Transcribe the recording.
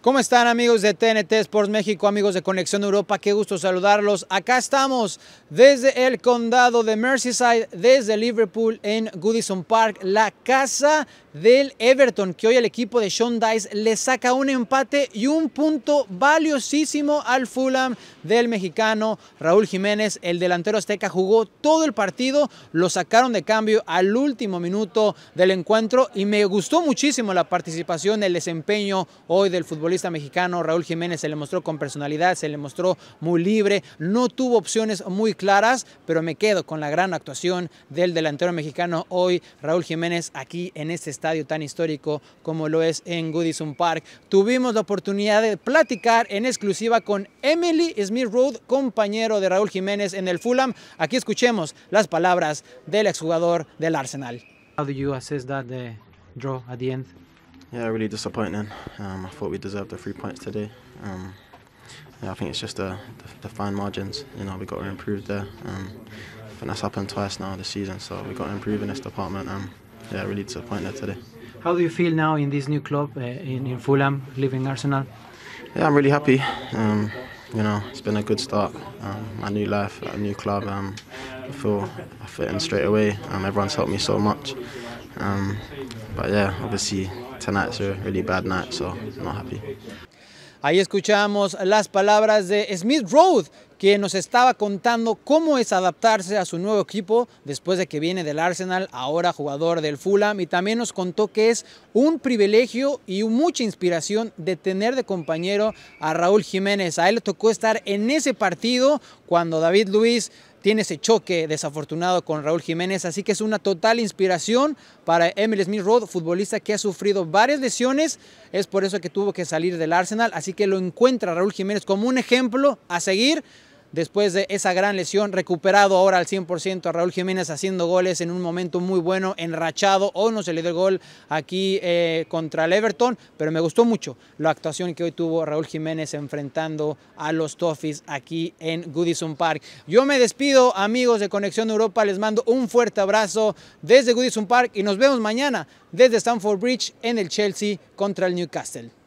¿Cómo están amigos de TNT Sports México, amigos de Conexión Europa? Qué gusto saludarlos. Acá estamos desde el condado de Merseyside, desde Liverpool en Goodison Park, la casa del Everton, que hoy el equipo de Sean Dice le saca un empate y un punto valiosísimo al Fulham del mexicano Raúl Jiménez. El delantero azteca jugó todo el partido, lo sacaron de cambio al último minuto del encuentro y me gustó muchísimo la participación, el desempeño hoy del fútbol mexicano Raúl Jiménez se le mostró con personalidad, se le mostró muy libre, no tuvo opciones muy claras, pero me quedo con la gran actuación del delantero mexicano hoy, Raúl Jiménez, aquí en este estadio tan histórico como lo es en Goodison Park. Tuvimos la oportunidad de platicar en exclusiva con Emily Smith Road, compañero de Raúl Jiménez en el Fulham. Aquí escuchemos las palabras del exjugador del Arsenal. How do you assess that, eh, draw at the yeah, really disappointing. Um, I thought we deserved the three points today. Um, yeah, I think it's just the, the, the, fine margins. You know, we got to improve there. Um, I think that's happened twice now this season, so we got to improve in this department. Um, yeah, really disappointed today. How do you feel now in this new club uh, in, in Fulham, leaving Arsenal? Yeah, I'm really happy. Um, you know, it's been a good start. Um, my new life, a new club. Um, I feel I fit in straight away. Um, everyone's helped me so much. Um, but yeah, obviously really bad night, so I'm not happy. Ahí escuchamos las palabras de Smith Road, que nos estaba contando cómo es adaptarse a su nuevo equipo después de que viene del Arsenal, ahora jugador del Fulham, y también nos contó que es un privilegio y mucha inspiración de tener de compañero a Raúl Jiménez. A él le tocó estar en ese partido cuando David Luis tiene ese choque desafortunado con Raúl Jiménez, así que es una total inspiración para Emil Smith Road, futbolista que ha sufrido varias lesiones, es por eso que tuvo que salir del Arsenal, así que lo encuentra Raúl Jiménez como un ejemplo a seguir después de esa gran lesión, recuperado ahora al 100% a Raúl Jiménez haciendo goles en un momento muy bueno, enrachado, hoy no se le dio el gol aquí eh, contra el Everton, pero me gustó mucho la actuación que hoy tuvo Raúl Jiménez enfrentando a los Toffees aquí en Goodison Park. Yo me despido amigos de Conexión Europa, les mando un fuerte abrazo desde Goodison Park y nos vemos mañana desde Stamford Bridge en el Chelsea contra el Newcastle.